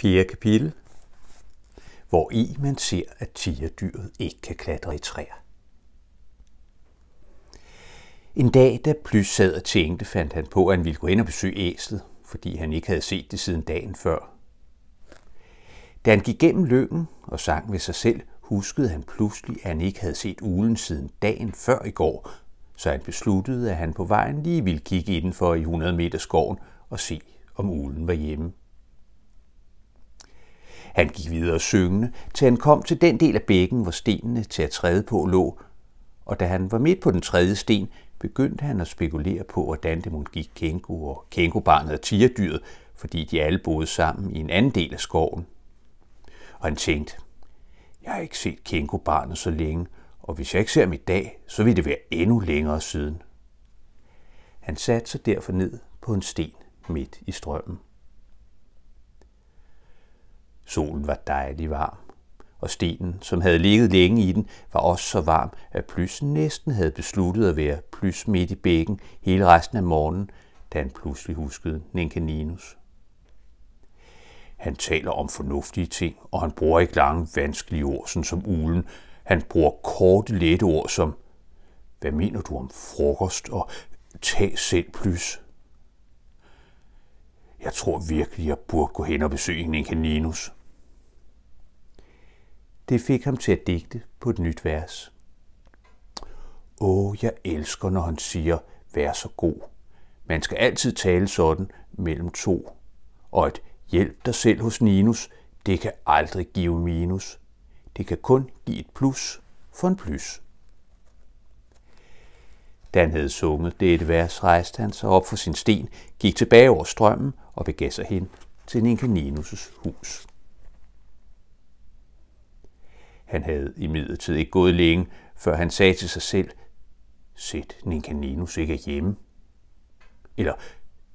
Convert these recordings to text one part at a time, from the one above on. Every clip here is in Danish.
4. kapitel, hvor i man ser, at tigerdyret ikke kan klatre i træer. En dag, da Plys sad og tænkte, fandt han på, at han ville gå ind og besøge æslet, fordi han ikke havde set det siden dagen før. Da han gik gennem løkken og sang ved sig selv, huskede han pludselig, at han ikke havde set ulen siden dagen før i går, så han besluttede, at han på vejen lige ville kigge indenfor i 100 meter skoven og se, om ulen var hjemme. Han gik videre syngende, til han kom til den del af bækken, hvor stenene til at træde på lå, og da han var midt på den tredje sten, begyndte han at spekulere på, hvordan det måtte gik Kengo og Kengobarnet og tigerdyret, fordi de alle boede sammen i en anden del af skoven. Og han tænkte, jeg har ikke set Kengubarnet så længe, og hvis jeg ikke ser ham i dag, så vil det være endnu længere siden. Han satte sig derfor ned på en sten midt i strømmen. Solen var dejlig varm, og stenen, som havde ligget længe i den, var også så varm, at Plys næsten havde besluttet at være Plys midt i bækken hele resten af morgenen, da han pludselig huskede Ninkaninus. Han taler om fornuftige ting, og han bruger ikke lange vanskelige ord, sådan som ulen. Han bruger korte, lette ord som, hvad mener du om frokost og tag selv plys? Jeg tror virkelig, jeg burde gå hen og besøge en kaninus. Det fik ham til at digte på et nyt vers. Åh, jeg elsker, når han siger, vær så god. Man skal altid tale sådan mellem to. Og et hjælp dig selv hos Ninus, det kan aldrig give minus. Det kan kun give et plus for en plus. Da han havde sunget det et vers, rejste han sig op for sin sten, gik tilbage over strømmen og begav sig hen til Ninkaninus' hus. Han havde imidlertid ikke gået længe, før han sagde til sig selv, Sæt Ninkaninus ikke er hjemme. Eller,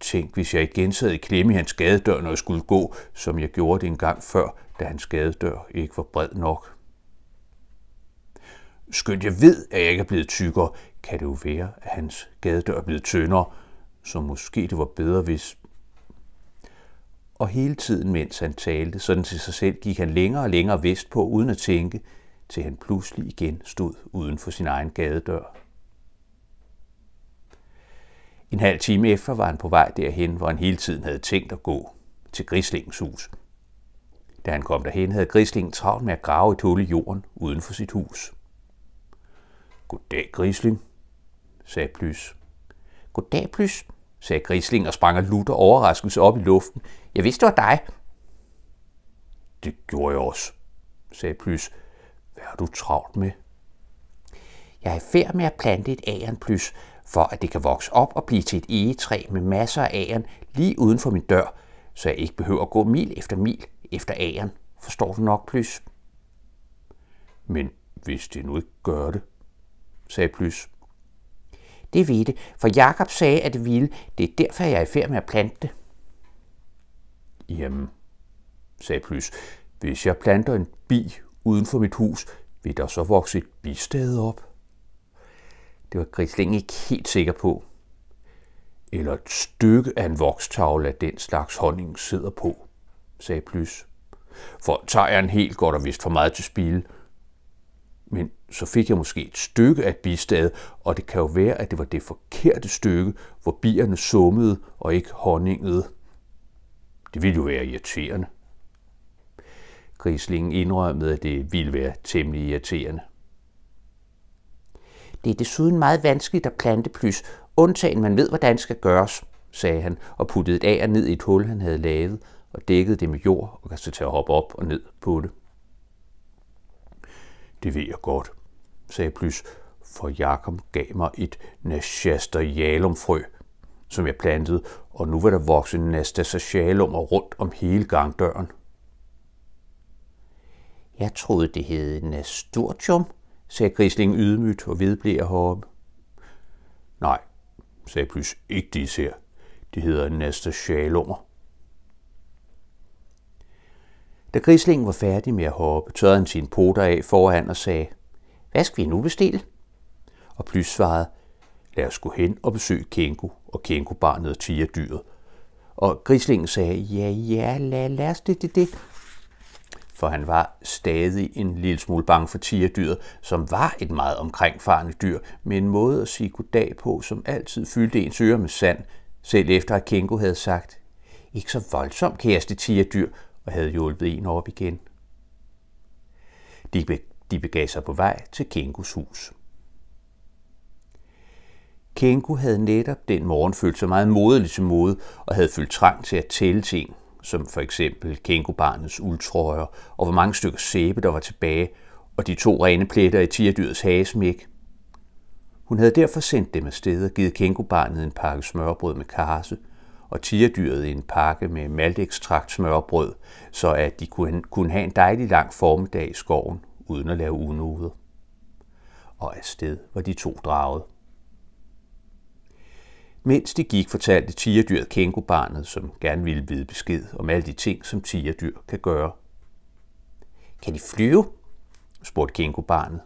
tænk hvis jeg igen sad i klemme i hans gadedør, når jeg skulle gå, som jeg gjorde det en gang før, da hans gadedør ikke var bred nok. Skønt jeg ved, at jeg ikke er blevet tykkere, kan det jo være, at hans gadedør er blevet tyndere, så måske det var bedre, hvis og hele tiden, mens han talte sådan til sig selv, gik han længere og længere vestpå uden at tænke, til han pludselig igen stod uden for sin egen gadedør. En halv time efter var han på vej derhen, hvor han hele tiden havde tænkt at gå, til Grislingens hus. Da han kom derhen, havde Grislingen travlt med at grave et hul i jorden uden for sit hus. Goddag, Grisling, sagde Plys. Goddag, Plys, sagde Grisling og sprang af lutter overraskelse op i luften. Jeg vidste, det var dig. Det gjorde jeg også, sagde Plys. Hvad har du travlt med? Jeg er i færd med at plante et æren, Plys, for at det kan vokse op og blive til et egetræ med masser af æren lige uden for min dør, så jeg ikke behøver at gå mil efter mil efter æren. Forstår du nok, Plys? Men hvis det nu ikke gør det, sagde Plys. Det ved det, for Jakob sagde, at det ville. Det er derfor, jeg er i færd med at plante det. Jamen, sagde Plys, hvis jeg planter en bi uden for mit hus, vil der så vokse et bistade op? Det var Grisling ikke helt sikker på. Eller et stykke af en vokstavle af den slags honning sidder på, sagde Plys. For tager jeg en helt godt og vist for meget til spil, så fik jeg måske et stykke af et bistad, og det kan jo være, at det var det forkerte stykke, hvor bierne summede og ikke honningede. Det ville jo være irriterende. Grislingen indrømmede, at det ville være temmelig irriterende. Det er desuden meget vanskeligt at plante plys, undtagen man ved, hvordan det skal gøres, sagde han og puttede et ager ned i et hul, han havde lavet, og dækkede det med jord og gav sig til at hoppe op og ned på det. Det ved jeg godt, sagde Plys, for Jakob gav mig et Nashaster jalumfrø, som jeg plantede, og nu var der vokset Nastasser jalumer rundt om hele gangdøren. Jeg troede, det hed Nasturtium, sagde Grislingen ydmygt og vedblev at hoppe. Nej, sagde Plys, ikke de her. Det hedder Nastasjalunger. Da Grislingen var færdig med at hoppe, tørrede han sine poter af foran og sagde, hvad skal vi nu bestille? Og Plys svarede, lad os gå hen og besøge Kenko og Kenko-barnet og Tia-dyret. Og Grislingen sagde, ja, ja, lad, lad os det, det, det. For han var stadig en lille smule bange for tigerdyret, som var et meget omkringfarende dyr, med en måde at sige goddag på, som altid fyldte ens ører med sand, selv efter at Kenko havde sagt, ikke så voldsomt kæreste tigerdyr, og havde hjulpet en op igen. De de begav sig på vej til Kengus hus. Kengu havde netop den morgen følt sig meget modelig til mode og havde følt trang til at tælle ting, som for eksempel Kengu-barnets uldtrøjer og hvor mange stykker sæbe der var tilbage, og de to rene pletter i tirdyrets hagesmæk. Hun havde derfor sendt dem afsted og givet Kengu-barnet en pakke smørbrød med karse, og tigerdyret en pakke med maltekstrakt smørbrød, så at de kunne have en dejlig lang formiddag i skoven uden at lave unode. Og afsted var de to draget. Mens de gik, fortalte tigerdyret kængobarnet, som gerne ville vide besked om alle de ting, som tigerdyr kan gøre. Kan de flyve? spurgte kængobarnet.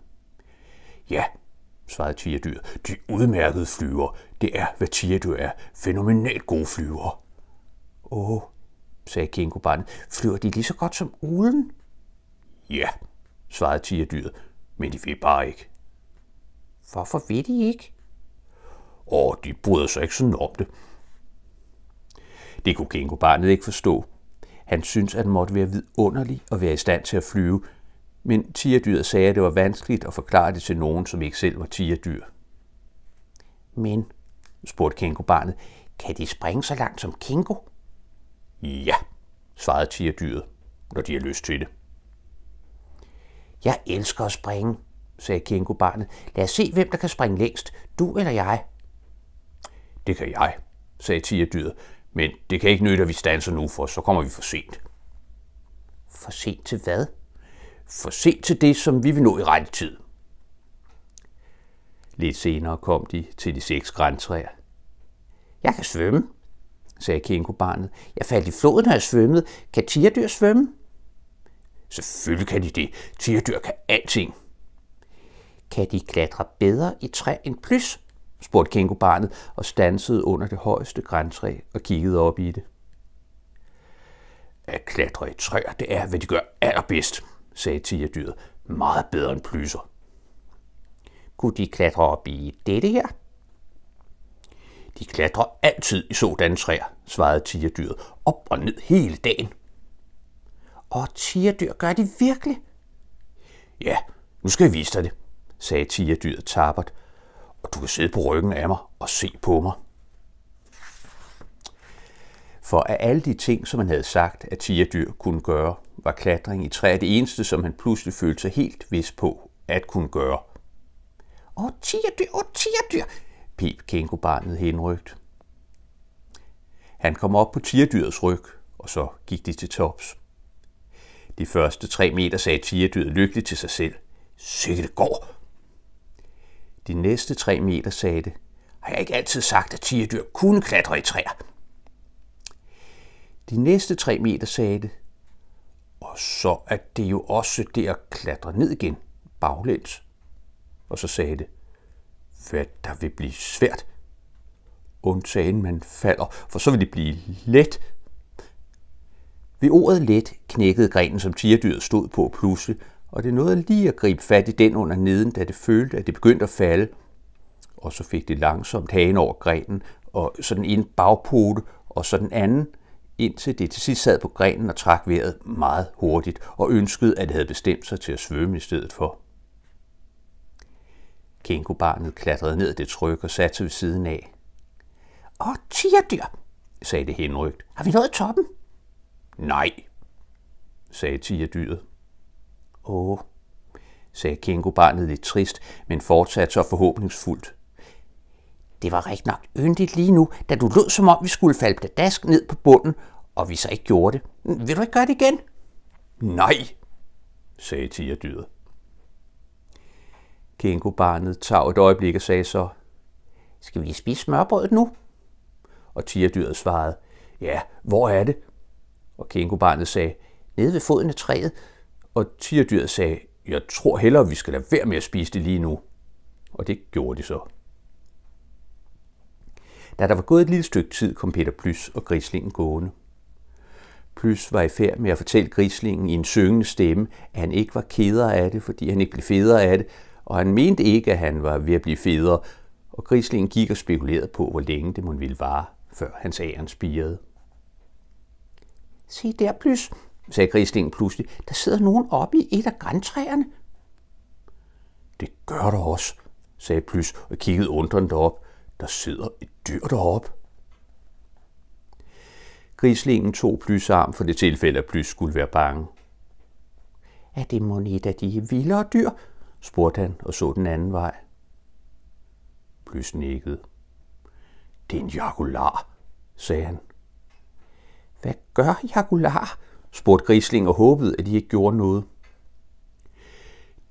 Ja, svarede tigerdyret. De udmærkede flyver. Det er, hvad tigerdyr er. Fænomenalt gode flyver. Åh, sagde kængobarnet. Flyver de lige så godt som ulen? Ja, svarede tigerdyret, men de vil bare ikke. Hvorfor vil de ikke? Åh, de bryder sig ikke sådan om det. Det kunne Kinko barnet ikke forstå. Han syntes, at den måtte være vidunderlig og være i stand til at flyve, men tigerdyret sagde, at det var vanskeligt at forklare det til nogen, som ikke selv var tigerdyr. Men, spurgte Kinko barnet kan de springe så langt som Kinko? Ja, svarede tigerdyret, når de har lyst til det. Jeg elsker at springe, sagde Kinko barnet. Lad os se, hvem der kan springe længst, du eller jeg. Det kan jeg, sagde Tia dyret, men det kan ikke nytte, at vi stanser nu, for så kommer vi for sent. For sent til hvad? For sent til det, som vi vil nå i rette tid. Lidt senere kom de til de seks græntræer. Jeg kan svømme, sagde Kinko barnet. Jeg faldt i floden, når jeg svømmede. Kan tigerdyr svømme? Selvfølgelig kan de det. Tigerdyr kan alting. Kan de klatre bedre i træ end plys? spurgte barnet og stansede under det højeste græntræ og kiggede op i det. At klatre i træer, det er, hvad de gør allerbedst, sagde tigerdyret. Meget bedre end plyser. Kunne de klatre op i dette her? De klatrer altid i sådanne træer, svarede tigerdyret, op og ned hele dagen – og tigerdyr, gør de virkelig? Ja, nu skal jeg vise dig det, sagde tigerdyret tabert, og du kan sidde på ryggen af mig og se på mig. For af alle de ting, som han havde sagt, at tigerdyr kunne gøre, var klatring i træet det eneste, som han pludselig følte sig helt vis på at kunne gøre. Åh, tigerdyr, åh, tigerdyr, pep kængubarnet henrygt. Han kom op på tigerdyrets ryg, og så gik de til tops. De første tre meter sagde tigerdyret lykkeligt til sig selv. Sikke det går! De næste tre meter sagde det. Har jeg ikke altid sagt, at tigerdyr kunne klatre i træer? De næste tre meter sagde det. Og så er det jo også det at klatre ned igen, baglæns. Og så sagde det, hvad der vil blive svært, undtagen man falder, for så vil det blive let, ved ordet let knækkede grenen, som tigerdyret stod på pludselig, og det nåede lige at gribe fat i den under neden, da det følte, at det begyndte at falde. Og så fik det langsomt hagen over grenen, og så den ene bagpote, og så den anden, indtil det til sidst sad på grenen og trak vejret meget hurtigt, og ønskede, at det havde bestemt sig til at svømme i stedet for. Kinko-barnet klatrede ned det tryk og satte sig ved siden af. Åh, tigerdyr, sagde det henrygt. Har vi nået toppen? Nej, sagde Tia dyret. Åh, sagde barnet lidt trist, men fortsat så forhåbningsfuldt. Det var rigtig nok yndigt lige nu, da du lød som om vi skulle falde pladask ned på bunden, og vi så ikke gjorde det. Hm, vil du ikke gøre det igen? Nej, sagde Tia dyret. barnet tager et øjeblik og sagde så, skal vi spise smørbrødet nu? Og tigerdyret svarede, ja, hvor er det? Og kængubarnet sagde, nede ved foden af træet. Og tigerdyret sagde, jeg tror hellere, vi skal lade være med at spise det lige nu. Og det gjorde de så. Da der var gået et lille stykke tid, kom Peter Plys og grislingen gående. Plys var i færd med at fortælle grislingen i en syngende stemme, at han ikke var keder af det, fordi han ikke blev federe af det, og han mente ikke, at han var ved at blive federe, og grislingen gik og spekulerede på, hvor længe det måtte ville vare, før hans æren spirede. Se der, Plys, sagde Grisling pludselig. Der sidder nogen oppe i et af græntræerne. Det gør der også, sagde Plys og kiggede undrende op. Der sidder et dyr deroppe. Grislingen tog Plys arm for det tilfælde, at Plys skulle være bange. Er det mon et af de vildere dyr? spurgte han og så den anden vej. Plys nikkede. Det er en jakular, sagde han. Hvad gør Jagular? spurgte Grisling og håbede, at de ikke gjorde noget.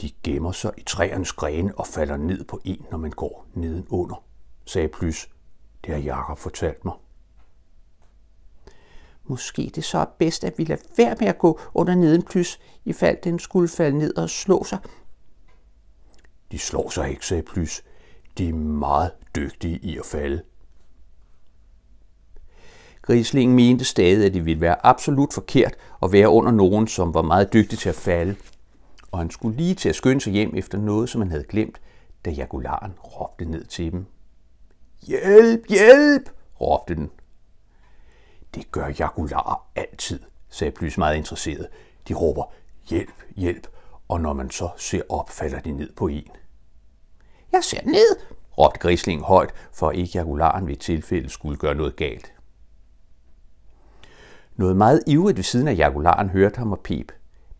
De gemmer sig i træernes grene og falder ned på en, når man går nedenunder, sagde Plys. Det har Jakob fortalt mig. Måske det så er bedst, at vi lader være med at gå under neden, i fald den skulle falde ned og slå sig. De slår sig ikke, sagde Plys. De er meget dygtige i at falde. Grislingen mente stadig, at det ville være absolut forkert at være under nogen, som var meget dygtig til at falde. Og han skulle lige til at skynde sig hjem efter noget, som han havde glemt, da jagularen råbte ned til dem. Hjælp, hjælp, råbte den. Det gør jagularer altid, sagde Plys meget interesseret. De råber, hjælp, hjælp, og når man så ser op, falder de ned på en. Jeg ser ned, råbte Grisling højt, for ikke jagularen ved tilfælde skulle gøre noget galt. Noget meget ivrigt ved siden af jagularen hørte ham og pip.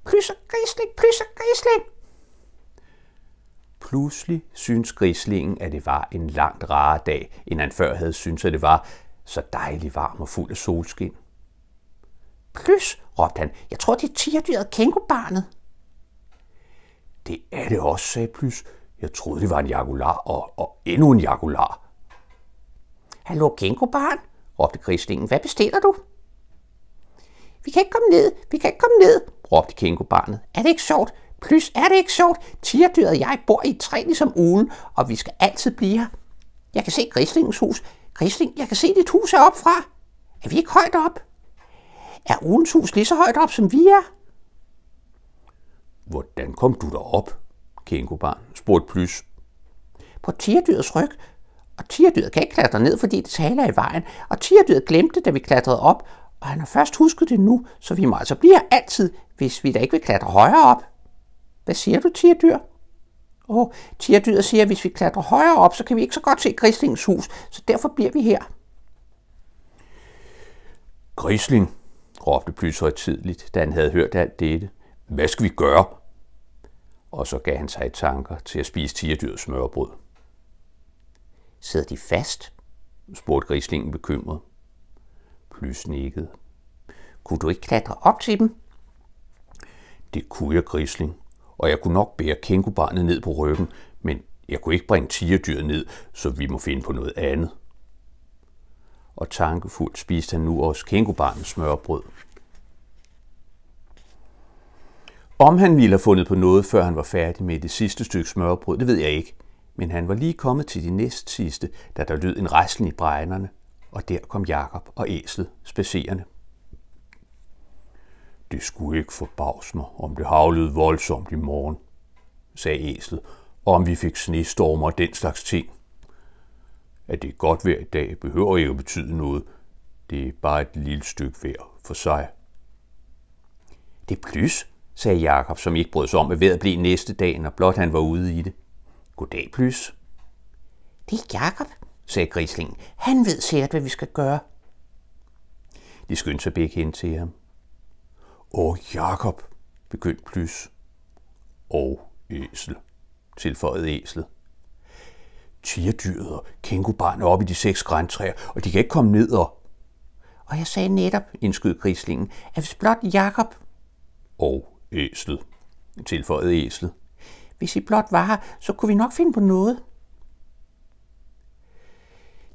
Pysser grisling, pysser grisling! Pludselig synes grislingen, at det var en langt rare dag, end han før havde syntes, at det var så dejligt varm og fuld af solskin. Plys, råbte han. Jeg tror, det er tigerdyret kængubarnet. Det er det også, sagde Plys. Jeg troede, det var en jagular og, og endnu en jagular. Hallo, kængubarn, råbte grislingen. Hvad bestiller du? Vi kan ikke komme ned, vi kan ikke komme ned, råbte barnet. Er det ikke sjovt? Plus, er det ikke sjovt? Tigerdyret og jeg bor i et træ ligesom ulen, og vi skal altid blive her. Jeg kan se Grislingens hus. Grisling, jeg kan se dit hus heroppe fra. Er vi ikke højt op? Er ulens hus lige så højt op, som vi er? Hvordan kom du derop, kængubarn, spurgte Plys. På tierdyrets ryg, og tierdyret kan ikke klatre ned, fordi det taler i vejen, og tierdyret glemte, da vi klatrede op, og han har først husket det nu, så vi må altså blive her altid, hvis vi da ikke vil klatre højere op. Hvad siger du, tierdyr? Åh, oh, tierdyret siger, at hvis vi klatrer højere op, så kan vi ikke så godt se Grislingens hus, så derfor bliver vi her. Grisling, råbte Plys tidligt, da han havde hørt alt dette. Hvad skal vi gøre? Og så gav han sig i tanker til at spise tierdyrets smørbrød. Sidder de fast? spurgte Grislingen bekymret. Plys nikkede. Kunne du ikke klatre op til dem? Det kunne jeg, Grisling, og jeg kunne nok bære kængubarnet ned på ryggen, men jeg kunne ikke bringe tigerdyret ned, så vi må finde på noget andet. Og tankefuldt spiste han nu også kængubarnets smørbrød. Om han ville have fundet på noget, før han var færdig med det sidste stykke smørbrød, det ved jeg ikke. Men han var lige kommet til de næst sidste, da der lød en rejsel i bregnerne, og der kom Jakob og æslet spacerende. Det skulle ikke forbavse mig, om det havlede voldsomt i morgen, sagde æslet, og om vi fik snestormer og den slags ting. At det er godt vejr i dag, behøver ikke at betyde noget. Det er bare et lille stykke vejr for sig. Det er plys, sagde Jakob, som ikke brød sig om, at vejret blev næste dag, når blot han var ude i det. Goddag, plys. Det er Jakob, sagde grislingen. Han ved sikkert, hvad vi skal gøre. De skyndte sig begge hen til ham. Åh, Jakob, begyndte Plys. Og æsel, tilføjede æslet. Tierdyret og kængubarnet op i de seks græntræer, og de kan ikke komme ned og... Og jeg sagde netop, indskød grislingen, at hvis blot Jakob... Og æslet, tilføjede æslet. Hvis I blot var her, så kunne vi nok finde på noget.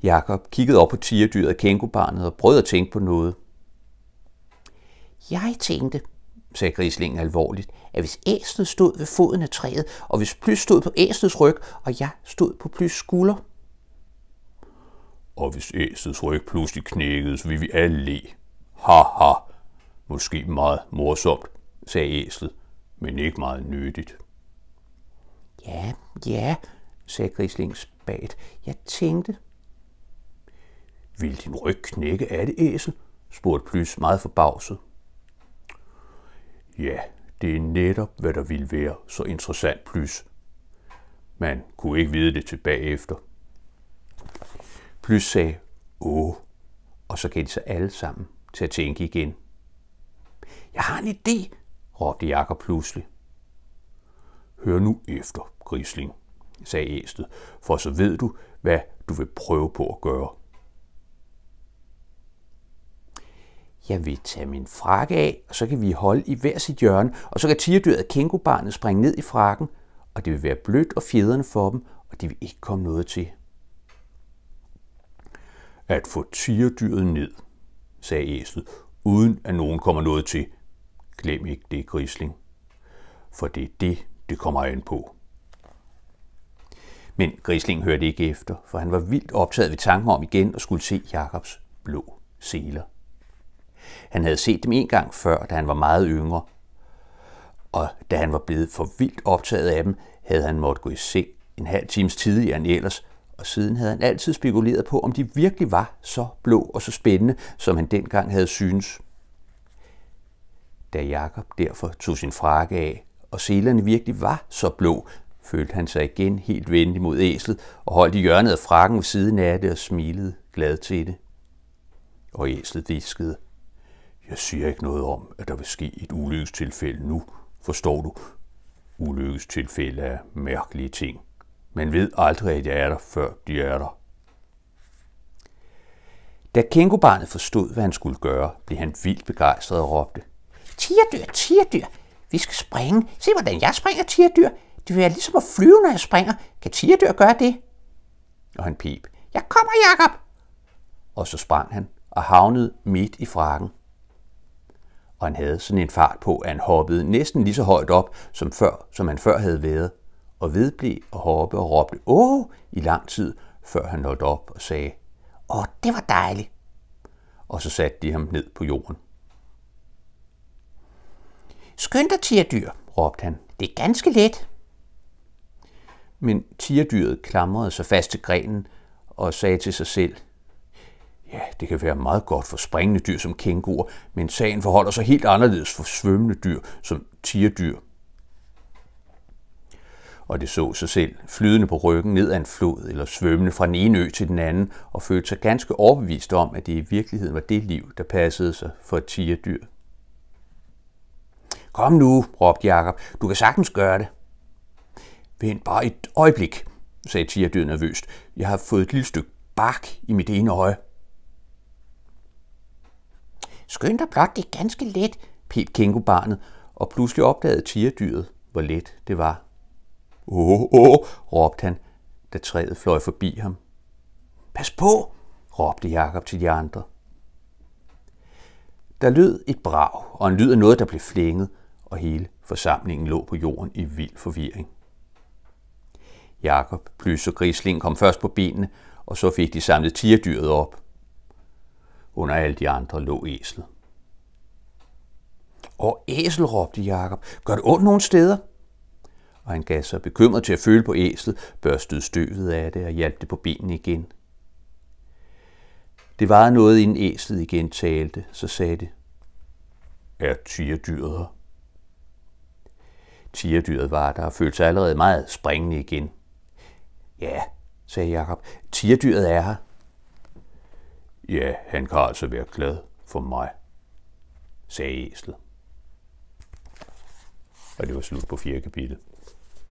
Jakob kiggede op på tigerdyret kængubarnet og prøvede at tænke på noget. Jeg tænkte, sagde grislingen alvorligt, at hvis æslet stod ved foden af træet, og hvis plys stod på æslets ryg, og jeg stod på plys skulder. Og hvis æslets ryg pludselig knækkede, så ville vi alle le. Ha, ha. Måske meget morsomt, sagde æslet, men ikke meget nyttigt. Ja, ja, sagde grislingen spagt. Jeg tænkte, vil din ryg knække af det æsel? spurgte Plys meget forbavset. Ja, det er netop, hvad der ville være så interessant, Plys. Man kunne ikke vide det tilbage efter. Plys sagde, åh, og så gik de sig alle sammen til at tænke igen. Jeg har en idé, råbte Jakob pludselig. Hør nu efter, Grisling, sagde æslet, for så ved du, hvad du vil prøve på at gøre. Jeg vil tage min frakke af, og så kan vi holde i hver sit hjørne, og så kan tigerdyret kængubarnet springe ned i frakken, og det vil være blødt og fjederne for dem, og de vil ikke komme noget til. At få tigerdyret ned, sagde æslet, uden at nogen kommer noget til. Glem ikke det, grisling. For det er det, det kommer ind på. Men Grisling hørte ikke efter, for han var vildt optaget ved tanken om igen at skulle se Jakobs blå seler. Han havde set dem en gang før, da han var meget yngre, og da han var blevet for vildt optaget af dem, havde han måttet gå i se en halv times tidligere end ellers, og siden havde han altid spekuleret på, om de virkelig var så blå og så spændende, som han dengang havde synes. Da Jakob derfor tog sin frakke af, og selerne virkelig var så blå, følte han sig igen helt venlig mod æslet og holdt i hjørnet af frakken ved siden af det og smilede glad til det. Og æslet viskede, jeg siger ikke noget om, at der vil ske et ulykkestilfælde nu, forstår du? Ulykkestilfælde er mærkelige ting. Man ved aldrig, at jeg er der, før de er der. Da kængobarnet forstod, hvad han skulle gøre, blev han vildt begejstret og råbte. Tierdyr, tierdyr, vi skal springe. Se, hvordan jeg springer, tierdyr. Det vil være ligesom at flyve, når jeg springer. Kan tierdyr gøre det? Og han pip. Jeg kommer, Jakob! Og så sprang han og havnede midt i frakken og han havde sådan en fart på, at han hoppede næsten lige så højt op, som, før, som han før havde været, og vedblev at hoppe og råbte åh i lang tid, før han nåede op og sagde, åh, det var dejligt. Og så satte de ham ned på jorden. Skynd dig, tierdyr, råbte han. Det er ganske let. Men tierdyret klamrede sig fast til grenen og sagde til sig selv, Ja, det kan være meget godt for springende dyr som kængurer, men sagen forholder sig helt anderledes for svømmende dyr som tigerdyr. Og det så sig selv flydende på ryggen ned ad en flod eller svømmende fra den ene ø til den anden og følte sig ganske overbevist om, at det i virkeligheden var det liv, der passede sig for et tigerdyr. Kom nu, råbte Jakob. Du kan sagtens gøre det. Vent bare et øjeblik, sagde tigerdyret nervøst. Jeg har fået et lille stykke bark i mit ene øje. Skynd dig blot, det er ganske let, pep kængubarnet, og pludselig opdagede tigerdyret, hvor let det var. Åh, oh, åh, oh, råbte han, da træet fløj forbi ham. Pas på, råbte Jakob til de andre. Der lød et brag, og en lyd af noget, der blev flænget, og hele forsamlingen lå på jorden i vild forvirring. Jakob, Plys og Grisling kom først på benene, og så fik de samlet tigerdyret op. Under alle de andre lå æslet. Og æsel, råbte Jakob, gør det ondt nogle steder? Og han gav sig bekymret til at føle på æslet, børstede støvet af det og hjalp det på benene igen. Det var noget, inden æslet igen talte, så sagde det. Er tigerdyret her? Tigerdyret var der og følte sig allerede meget springende igen. Ja, sagde Jakob, tigerdyret er her. Ja, han kan altså være glad for mig, sagde æslet. Og det var slut på fjerde kapitel.